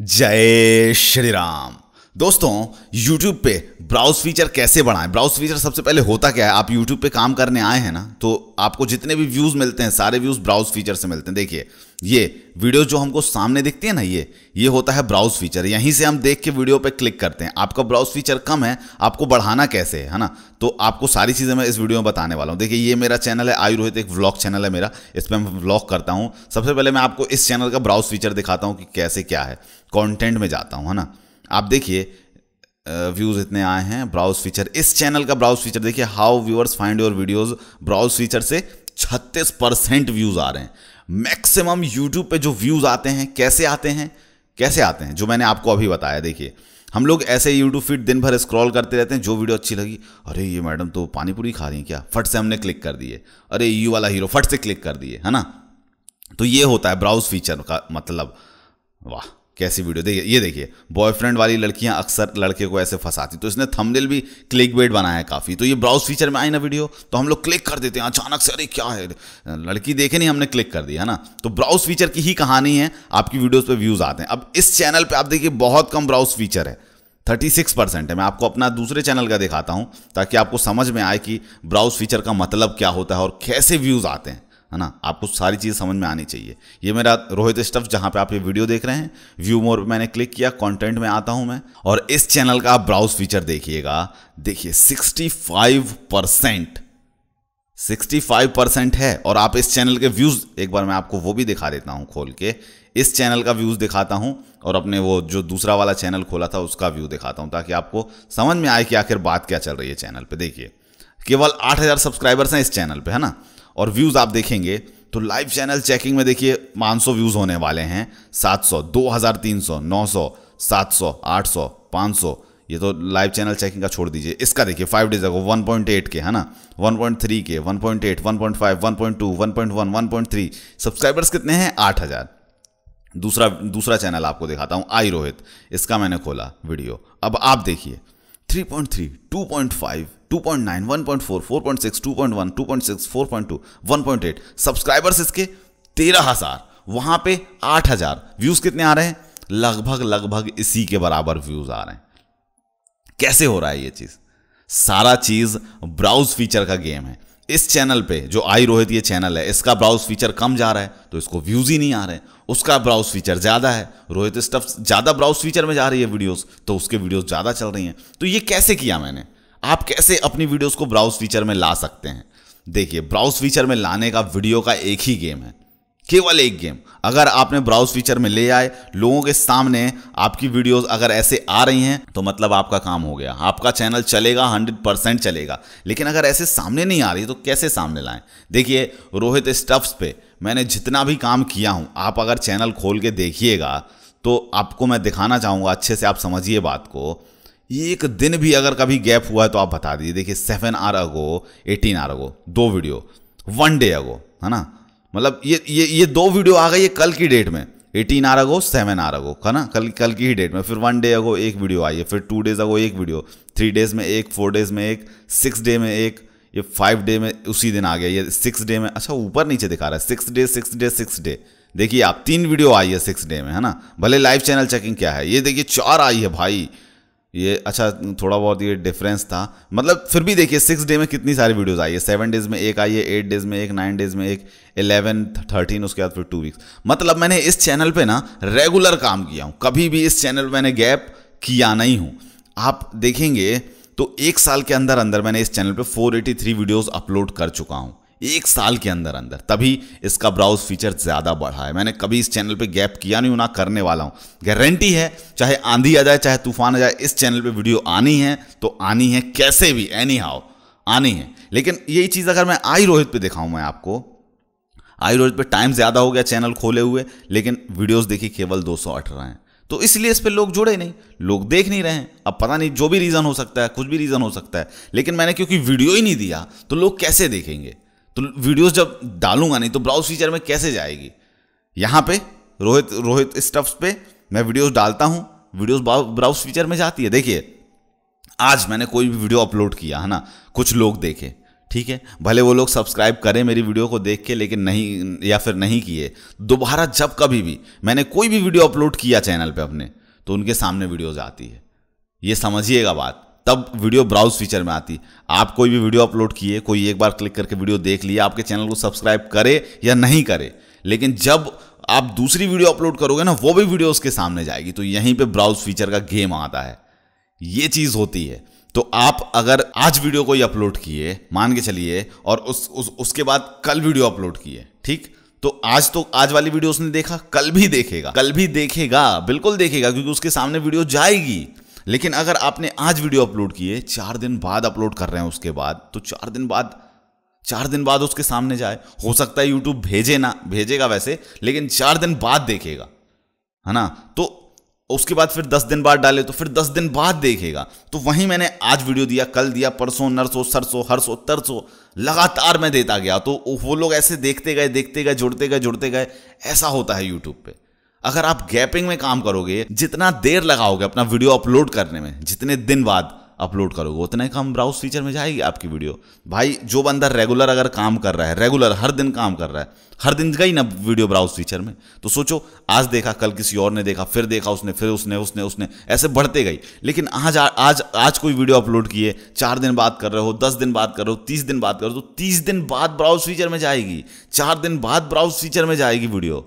जय श्री राम दोस्तों YouTube पे ब्राउज फीचर कैसे बढ़ाएं ब्राउज फीचर सबसे पहले होता क्या है आप YouTube पे काम करने आए हैं ना तो आपको जितने भी व्यूज़ मिलते हैं सारे व्यूज़ ब्राउज फीचर से मिलते हैं देखिए ये वीडियो जो हमको सामने दिखती है ना ये ये होता है ब्राउज फीचर यहीं से हम देख के वीडियो पे क्लिक करते हैं आपका ब्राउज फीचर कम है आपको बढ़ाना कैसे है ना तो आपको सारी चीज़ें मैं इस वीडियो में बताने वाला हूं देखिए ये मेरा चैनल है आयु रोहित एक व्लॉग चैनल है मेरा इस पर मैं व्लॉग करता हूँ सबसे पहले मैं आपको इस चैनल का ब्राउज फीचर दिखाता हूँ कि कैसे क्या है कॉन्टेंट में जाता हूँ है ना आप देखिए व्यूज़ इतने आए हैं ब्राउज फीचर इस चैनल का ब्राउज फीचर देखिए how viewers find your videos browse feature से छत्तीस परसेंट व्यूज़ आ रहे हैं मैक्सिमम यूट्यूब पे जो व्यूज़ आते हैं कैसे आते हैं कैसे आते हैं जो मैंने आपको अभी बताया देखिए हम लोग ऐसे यूट्यूब फीड दिन भर स्क्रॉल करते रहते हैं जो वीडियो अच्छी लगी अरे ये मैडम तो पानीपुरी खा रही है क्या फट से हमने क्लिक कर दिए अरे यू वाला हीरो फट से क्लिक कर दिए है ना तो ये होता है ब्राउज फीचर का मतलब वाह कैसी वीडियो देखिए ये देखिए बॉयफ्रेंड वाली लड़कियां अक्सर लड़के को ऐसे फंसाती तो इसने थंबनेल भी क्लिक बेट बनाया है काफ़ी तो ये ब्राउज फीचर में आई ना वीडियो तो हम लोग क्लिक कर देते हैं अचानक से अरे क्या है लड़की देखे नहीं हमने क्लिक कर दिया है ना तो ब्राउज फीचर की ही कहानी है आपकी वीडियोज़ पर व्यूज़ आते हैं अब इस चैनल पर आप देखिए बहुत कम ब्राउज फीचर है थर्टी सिक्स परसेंट है मैं आपको अपना दूसरे चैनल का दिखाता हूँ ताकि आपको समझ में आए कि ब्राउज फीचर का मतलब क्या होता है और कैसे व्यूज़ आते हैं है ना आपको सारी चीज़ समझ में आनी चाहिए ये मेरा रोहित स्टफ जहाँ पे आप ये वीडियो देख रहे हैं व्यू मोर पे मैंने क्लिक किया कंटेंट में आता हूँ मैं और इस चैनल का आप ब्राउज फीचर देखिएगा देखिए 65 परसेंट सिक्सटी फाइव परसेंट है और आप इस चैनल के व्यूज़ एक बार मैं आपको वो भी दिखा देता हूँ खोल के इस चैनल का व्यूज़ दिखाता हूँ और अपने वो जो दूसरा वाला चैनल खोला था उसका व्यू दिखाता हूँ ताकि आपको समझ में आए कि आखिर बात क्या चल रही है चैनल पर देखिए केवल आठ सब्सक्राइबर्स हैं इस चैनल पर है ना और व्यूज़ आप देखेंगे तो लाइव चैनल चेकिंग में देखिए 500 व्यूज़ होने वाले हैं 700, 2300, 900, 700, 800, 500 ये तो लाइव चैनल चेकिंग का छोड़ दीजिए इसका देखिए फाइव डेज अगो 1.8 के है ना 1.3 के 1.8, 1.5, 1.2, 1.1, 1.3 सब्सक्राइबर्स कितने हैं 8000 दूसरा दूसरा चैनल आपको दिखाता हूँ आई रोहित इसका मैंने खोला वीडियो अब आप देखिए पॉइंट फाइव 2.9, सब्सक्राइबर्स इसके तेरह हजार वहां पे आठ हजार व्यूज कितने आ रहे हैं लगभग लगभग इसी के बराबर व्यूज आ रहे हैं कैसे हो रहा है ये चीज सारा चीज ब्राउज फीचर का गेम है इस चैनल पे जो आई रोहित ये चैनल है इसका ब्राउज फीचर कम जा रहा है तो इसको व्यूज ही नहीं आ रहे उसका ब्राउज फीचर ज़्यादा है रोहित स्टफ ज़्यादा ब्राउज फीचर में जा रही है वीडियोस तो उसके वीडियोस ज़्यादा चल रही हैं तो ये कैसे किया मैंने आप कैसे अपनी वीडियोस को ब्राउज फीचर में ला सकते हैं देखिए ब्राउज फीचर में लाने का वीडियो का एक ही गेम है केवल एक गेम अगर आपने ब्राउज फीचर में ले आए लोगों के सामने आपकी वीडियोस अगर ऐसे आ रही हैं तो मतलब आपका काम हो गया आपका चैनल चलेगा 100 परसेंट चलेगा लेकिन अगर ऐसे सामने नहीं आ रही तो कैसे सामने लाएं देखिए रोहित स्टफ्स पे मैंने जितना भी काम किया हूं आप अगर चैनल खोल के देखिएगा तो आपको मैं दिखाना चाहूँगा अच्छे से आप समझिए बात को एक दिन भी अगर कभी गैप हुआ है तो आप बता दीजिए देखिए seven hour ago eighteen hour ago दो वीडियो वन डे अगो है ना मतलब ये ये ये दो वीडियो आ गई है कल की डेट में eighteen hour ago seven hour ago है ना कल कल की ही डेट में फिर वन डे अगो एक वीडियो आई है फिर टू डेज अगो एक वीडियो थ्री डेज में एक फोर डेज में एक सिक्स डे में एक ये फाइव डे में उसी दिन आ गया ये सिक्स डे में अच्छा ऊपर नीचे दिखा रहा है six day six day six day देखिए आप तीन वीडियो आई है सिक्स डे में है ना भले लाइव चैनल चेकिंग क्या है ये देखिए चार आई है भाई ये अच्छा थोड़ा बहुत ये डिफरेंस था मतलब फिर भी देखिए सिक्स डे में कितनी सारी वीडियोस आई है सेवन डेज में एक आई है एट डेज में एक नाइन डेज में एक इलेवन थर्टीन उसके बाद फिर टू वीक्स मतलब मैंने इस चैनल पे ना रेगुलर काम किया हूँ कभी भी इस चैनल पर मैंने गैप किया नहीं हूँ आप देखेंगे तो एक साल के अंदर अंदर मैंने इस चैनल पर फोर वीडियोज़ अपलोड कर चुका हूँ एक साल के अंदर अंदर तभी इसका ब्राउज फीचर ज़्यादा बढ़ा है मैंने कभी इस चैनल पे गैप किया नहीं ना करने वाला हूँ गारंटी है चाहे आंधी आ जाए चाहे तूफान आ जाए इस चैनल पे वीडियो आनी है तो आनी है कैसे भी एनी हाउ आनी है लेकिन यही चीज़ अगर मैं आई रोहित पर दिखाऊँ मैं आपको आई रोहित पर टाइम ज़्यादा हो गया चैनल खोले हुए लेकिन वीडियोज़ देखी केवल दो हैं तो इसलिए इस पर लोग जुड़े नहीं लोग देख नहीं रहे हैं अब पता नहीं जो भी रीज़न हो सकता है कुछ भी रीज़न हो सकता है लेकिन मैंने क्योंकि वीडियो ही नहीं दिया तो लोग कैसे देखेंगे तो वीडियोस जब डालूंगा नहीं तो ब्राउज फीचर में कैसे जाएगी यहां पे रोहित रोहित स्टफ्स पे मैं वीडियोस डालता हूँ वीडियोस ब्राउज फीचर में जाती है देखिए आज मैंने कोई भी वीडियो अपलोड किया है ना कुछ लोग देखे ठीक है भले वो लोग सब्सक्राइब करें मेरी वीडियो को देख के लेकिन नहीं या फिर नहीं किए दोबारा जब कभी भी मैंने कोई भी वीडियो अपलोड किया चैनल पे अपने तो उनके सामने वीडियोज आती है ये समझिएगा बात तब वीडियो ब्राउज फीचर में आती आप कोई भी वीडियो अपलोड किए कोई एक बार क्लिक करके वीडियो देख लिए आपके चैनल को सब्सक्राइब करे या नहीं करे लेकिन जब आप दूसरी वीडियो अपलोड करोगे ना वो भी वीडियो उसके सामने जाएगी तो यहीं पे ब्राउज फीचर का गेम आता है ये चीज़ होती है तो आप अगर आज वीडियो कोई अपलोड किए मान के चलिए और उस, उस उसके बाद कल वीडियो अपलोड किए ठीक तो आज तो आज वाली वीडियो उसने देखा कल भी देखेगा कल भी देखेगा बिल्कुल देखेगा क्योंकि उसके सामने वीडियो जाएगी लेकिन अगर आपने आज वीडियो अपलोड किए चार दिन बाद अपलोड कर रहे हैं उसके बाद तो चार दिन बाद चार दिन बाद उसके सामने जाए हो सकता है यूट्यूब भेजे ना भेजेगा वैसे लेकिन चार दिन बाद देखेगा है ना तो उसके बाद फिर दस दिन बाद डाले तो फिर दस दिन बाद देखेगा तो वहीं मैंने आज वीडियो दिया कल दिया परसों नरसों सरसों हरसों तरसों लगातार मैं देता गया तो वो लोग ऐसे देखते गए देखते गए जुड़ते गए जुड़ते गए ऐसा होता है यूट्यूब पे अगर आप गैपिंग में काम करोगे जितना देर लगाओगे अपना वीडियो अपलोड करने में जितने दिन बाद अपलोड करोगे उतना ही कम ब्राउज फीचर में जाएगी आपकी वीडियो भाई जो बंदा रेगुलर अगर काम कर रहा है रेगुलर हर दिन काम कर रहा है हर दिन गई ना वीडियो ब्राउज फीचर में तो सोचो आज देखा कल किसी और ने देखा फिर देखा उसने फिर उसने उसने उसने ऐसे बढ़ते गई लेकिन आज आ, आज आज कोई वीडियो अपलोड किए चार दिन बात कर रहे हो दस दिन बात कर रहे हो तीस दिन बात कर रहे हो तो तीस दिन बाद ब्राउज फीचर में जाएगी चार दिन बाद ब्राउज फीचर में जाएगी वीडियो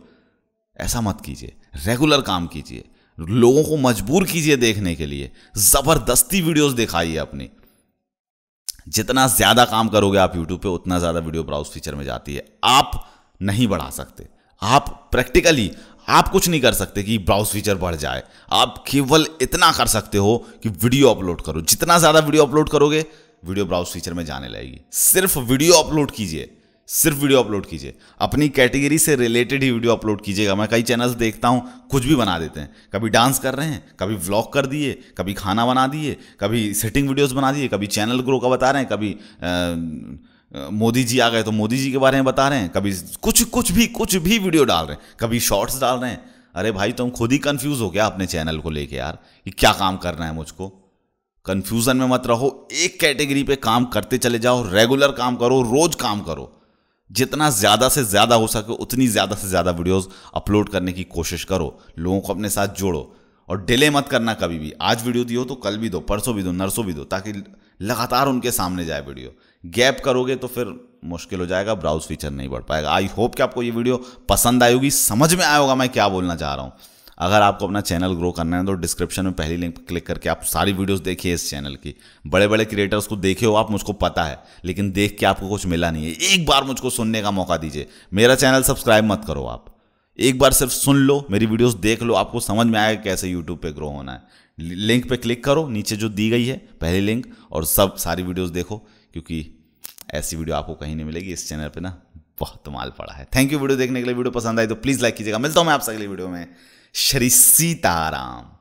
ऐसा मत कीजिए रेगुलर काम कीजिए लोगों को मजबूर कीजिए देखने के लिए ज़बरदस्ती वीडियोस दिखाइए अपनी जितना ज़्यादा काम करोगे आप यूट्यूब पे उतना ज़्यादा वीडियो ब्राउज फीचर में जाती है आप नहीं बढ़ा सकते आप प्रैक्टिकली आप कुछ नहीं कर सकते कि ब्राउज फीचर बढ़ जाए आप केवल इतना कर सकते हो कि वीडियो अपलोड करो जितना ज़्यादा वीडियो अपलोड करोगे वीडियो ब्राउज फीचर में जाने लगेगी सिर्फ वीडियो अपलोड कीजिए सिर्फ वीडियो अपलोड कीजिए अपनी कैटेगरी से रिलेटेड ही वीडियो अपलोड कीजिएगा मैं कई चैनल्स देखता हूँ कुछ भी बना देते हैं कभी डांस कर रहे हैं कभी व्लॉग कर दिए कभी खाना बना दिए कभी सेटिंग वीडियोस बना दिए कभी चैनल ग्रो का बता रहे हैं कभी मोदी जी आ गए तो मोदी जी के बारे में बता रहे हैं कभी कुछ कुछ भी कुछ भी वीडियो डाल रहे हैं कभी शॉर्ट्स डाल रहे हैं अरे भाई तुम खुद ही कन्फ्यूज़ हो गया अपने चैनल को लेके यार कि क्या काम करना है मुझको कन्फ्यूज़न में मत रहो एक कैटेगरी पे काम करते चले जाओ रेगुलर काम करो रोज काम करो जितना ज़्यादा से ज़्यादा हो सके उतनी ज़्यादा से ज़्यादा वीडियोस अपलोड करने की कोशिश करो लोगों को अपने साथ जोड़ो और डिले मत करना कभी भी आज वीडियो दियो तो कल भी दो परसों भी दो नरसों भी दो ताकि लगातार उनके सामने जाए वीडियो गैप करोगे तो फिर मुश्किल हो जाएगा ब्राउज फीचर नहीं बढ़ पाएगा आई होप कि आपको ये वीडियो पसंद आएगी समझ में आएगा मैं क्या बोलना चाह रहा हूँ अगर आपको अपना चैनल ग्रो करना है तो डिस्क्रिप्शन में पहली लिंक क्लिक करके आप सारी वीडियोस देखिए इस चैनल की बड़े बड़े क्रिएटर्स को देखे हो आप मुझको पता है लेकिन देख के आपको कुछ मिला नहीं है एक बार मुझको सुनने का मौका दीजिए मेरा चैनल सब्सक्राइब मत करो आप एक बार सिर्फ सुन लो मेरी वीडियोज़ देख लो आपको समझ में आएगा कैसे यूट्यूब पर ग्रो होना है लिंक पर क्लिक करो नीचे जो दी गई है पहली लिंक और सब सारी वीडियोज़ देखो क्योंकि ऐसी वीडियो आपको कहीं नहीं मिलेगी इस चैनल पे ना बहुत माल पड़ा है थैंक यू वीडियो देखने के लिए वीडियो पसंद आई तो प्लीज़ लाइक कीजिएगा मिलता हूँ मैं आपसे अगली वीडियो में श्री सीताराम